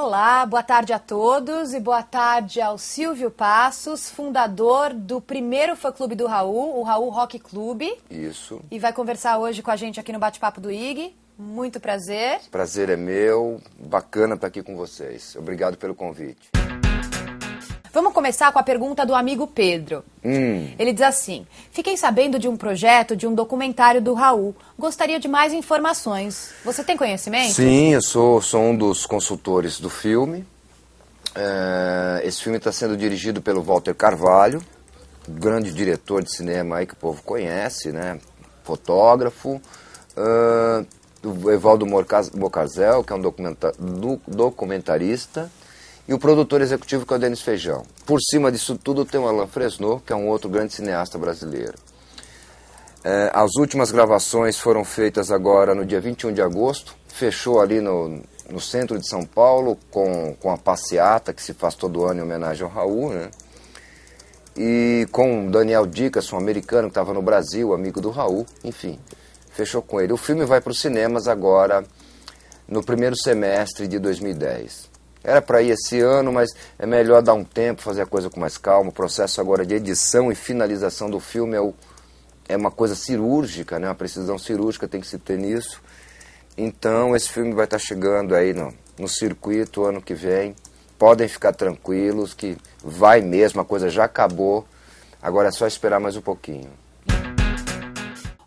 Olá, boa tarde a todos e boa tarde ao Silvio Passos, fundador do primeiro fã-clube do Raul, o Raul Rock Clube. Isso. E vai conversar hoje com a gente aqui no Bate-Papo do IG. Muito prazer. Prazer é meu, bacana estar aqui com vocês. Obrigado pelo convite. Vamos começar com a pergunta do amigo Pedro. Hum. Ele diz assim: Fiquei sabendo de um projeto de um documentário do Raul. Gostaria de mais informações. Você tem conhecimento? Sim, eu sou, sou um dos consultores do filme. É, esse filme está sendo dirigido pelo Walter Carvalho, grande diretor de cinema aí que o povo conhece, né? Fotógrafo. É, eh, do Evaldo Mocarzel, que é um documentarista e o produtor executivo que é o Denis Feijão. Por cima disso tudo tem o Alain Fresno, que é um outro grande cineasta brasileiro. É, as últimas gravações foram feitas agora no dia 21 de agosto, fechou ali no, no centro de São Paulo com, com a passeata que se faz todo ano em homenagem ao Raul, né? E com Daniel Dickerson, um americano que estava no Brasil, amigo do Raul, enfim, fechou com ele. O filme vai para os cinemas agora no primeiro semestre de 2010. Era para ir esse ano, mas é melhor dar um tempo, fazer a coisa com mais calma. O processo agora de edição e finalização do filme é, o, é uma coisa cirúrgica, né? uma precisão cirúrgica tem que se ter nisso. Então esse filme vai estar tá chegando aí no, no circuito ano que vem. Podem ficar tranquilos que vai mesmo, a coisa já acabou. Agora é só esperar mais um pouquinho.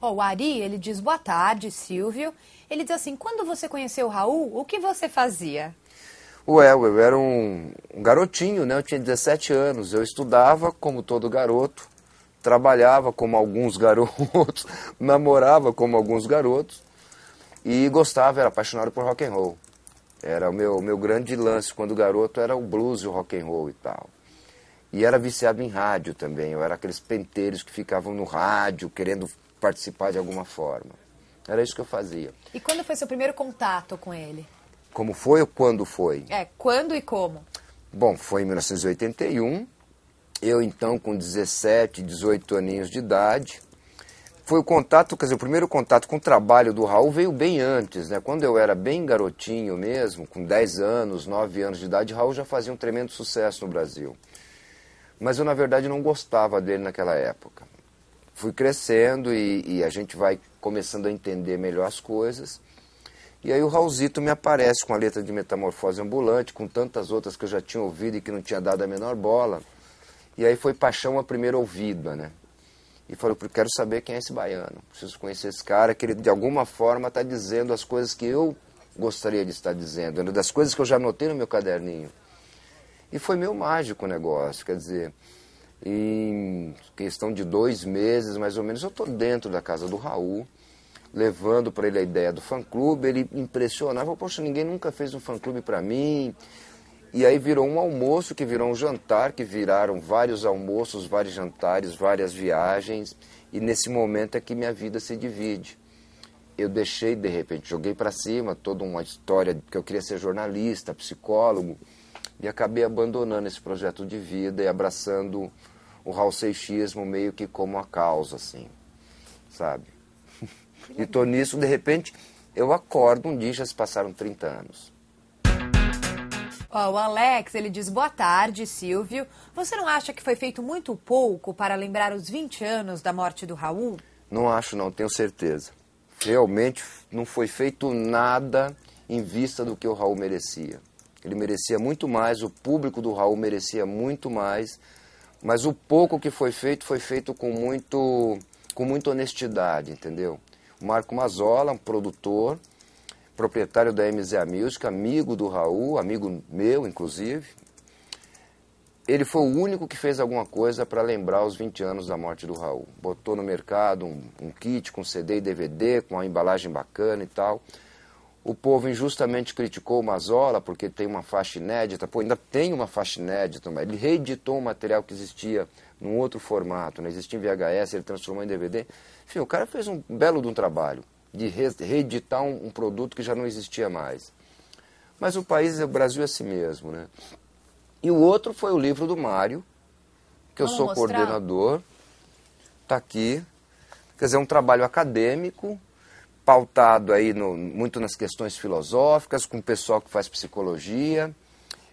Oh, o Ari, ele diz boa tarde, Silvio. Ele diz assim: quando você conheceu o Raul, o que você fazia? Ué, eu era um, um, garotinho, né? Eu tinha 17 anos. Eu estudava como todo garoto, trabalhava como alguns garotos, namorava como alguns garotos e gostava, era apaixonado por rock and roll. Era o meu, meu grande lance quando garoto era o blues e o rock and roll e tal. E era viciado em rádio também. Eu era aqueles penteiros que ficavam no rádio querendo participar de alguma forma. Era isso que eu fazia. E quando foi seu primeiro contato com ele? Como foi ou quando foi? É, quando e como? Bom, foi em 1981. Eu, então, com 17, 18 aninhos de idade. Foi o contato, quer dizer, o primeiro contato com o trabalho do Raul veio bem antes, né? Quando eu era bem garotinho mesmo, com 10 anos, 9 anos de idade, Raul já fazia um tremendo sucesso no Brasil. Mas eu, na verdade, não gostava dele naquela época. Fui crescendo e, e a gente vai começando a entender melhor as coisas. E aí o Raulzito me aparece com a letra de Metamorfose Ambulante, com tantas outras que eu já tinha ouvido e que não tinha dado a menor bola. E aí foi Paixão a primeira ouvida, né? E falou, quero saber quem é esse baiano, preciso conhecer esse cara, que ele de alguma forma está dizendo as coisas que eu gostaria de estar dizendo, né? das coisas que eu já anotei no meu caderninho. E foi meio mágico o negócio, quer dizer, em questão de dois meses mais ou menos, eu estou dentro da casa do Raul, levando para ele a ideia do fã-clube, ele impressionava, poxa, ninguém nunca fez um fã-clube para mim. E aí virou um almoço, que virou um jantar, que viraram vários almoços, vários jantares, várias viagens. E nesse momento é que minha vida se divide. Eu deixei, de repente, joguei para cima toda uma história que eu queria ser jornalista, psicólogo, e acabei abandonando esse projeto de vida e abraçando o raulseixismo meio que como a causa, assim, sabe? E tô nisso, de repente, eu acordo um dia, já se passaram 30 anos. Oh, o Alex, ele diz, boa tarde, Silvio. Você não acha que foi feito muito pouco para lembrar os 20 anos da morte do Raul? Não acho não, tenho certeza. Realmente não foi feito nada em vista do que o Raul merecia. Ele merecia muito mais, o público do Raul merecia muito mais, mas o pouco que foi feito foi feito com muito com muita honestidade, entendeu? Marco Mazola, um produtor, proprietário da MZA Music, amigo do Raul, amigo meu, inclusive. Ele foi o único que fez alguma coisa para lembrar os 20 anos da morte do Raul. Botou no mercado um, um kit com CD e DVD, com uma embalagem bacana e tal. O povo injustamente criticou Mazola porque tem uma faixa inédita. Pô, ainda tem uma faixa inédita, mas ele reeditou um material que existia num outro formato, né? existia em VHS, ele transformou em DVD. Enfim, o cara fez um belo de um trabalho de reeditar um, um produto que já não existia mais. Mas o país, o Brasil é assim mesmo, né? E o outro foi o livro do Mário, que eu sou mostrar? coordenador. Está aqui. Quer dizer, é um trabalho acadêmico pautado aí no, muito nas questões filosóficas, com o pessoal que faz psicologia.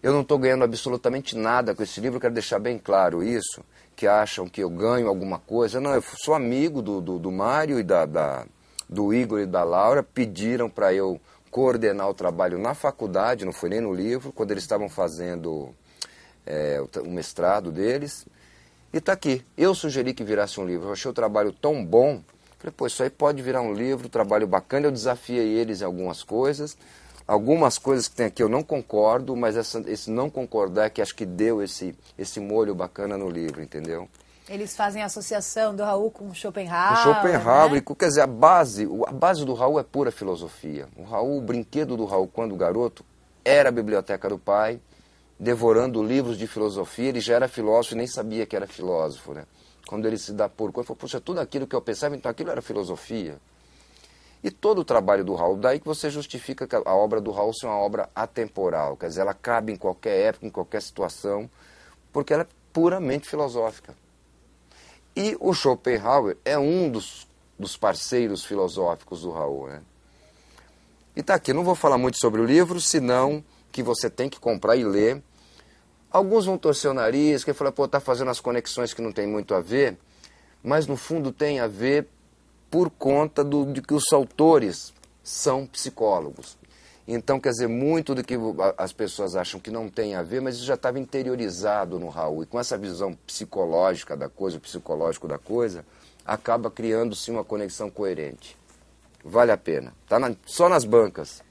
Eu não estou ganhando absolutamente nada com esse livro, quero deixar bem claro isso, que acham que eu ganho alguma coisa. Não, eu sou amigo do, do, do Mário e da, da, do Igor e da Laura, pediram para eu coordenar o trabalho na faculdade, não foi nem no livro, quando eles estavam fazendo é, o mestrado deles. E está aqui. Eu sugeri que virasse um livro. Eu achei o trabalho tão bom Falei, pô, isso aí pode virar um livro, trabalho bacana. Eu desafiei eles em algumas coisas. Algumas coisas que tem aqui eu não concordo, mas essa, esse não concordar é que acho que deu esse, esse molho bacana no livro, entendeu? Eles fazem a associação do Raul com Schopenhauer. o Schopenhauer, né? quer dizer, a base, a base do Raul é pura filosofia. O Raul, o brinquedo do Raul quando garoto, era a biblioteca do pai, devorando livros de filosofia. Ele já era filósofo e nem sabia que era filósofo, né? quando ele se dá por conta, falou, poxa, tudo aquilo que eu pensava, então aquilo era filosofia. E todo o trabalho do Raul, daí que você justifica que a obra do Raul seja uma obra atemporal, quer dizer, ela cabe em qualquer época, em qualquer situação, porque ela é puramente filosófica. E o Schopenhauer é um dos, dos parceiros filosóficos do Raul. Né? E tá aqui, não vou falar muito sobre o livro, senão que você tem que comprar e ler. Alguns vão torcer o nariz, que fala, pô, tá fazendo as conexões que não tem muito a ver, mas no fundo tem a ver por conta do, de que os autores são psicólogos. Então, quer dizer, muito do que as pessoas acham que não tem a ver, mas isso já estava interiorizado no Raul. E com essa visão psicológica da coisa, psicológico da coisa, acaba criando-se uma conexão coerente. Vale a pena. Está na, só nas bancas.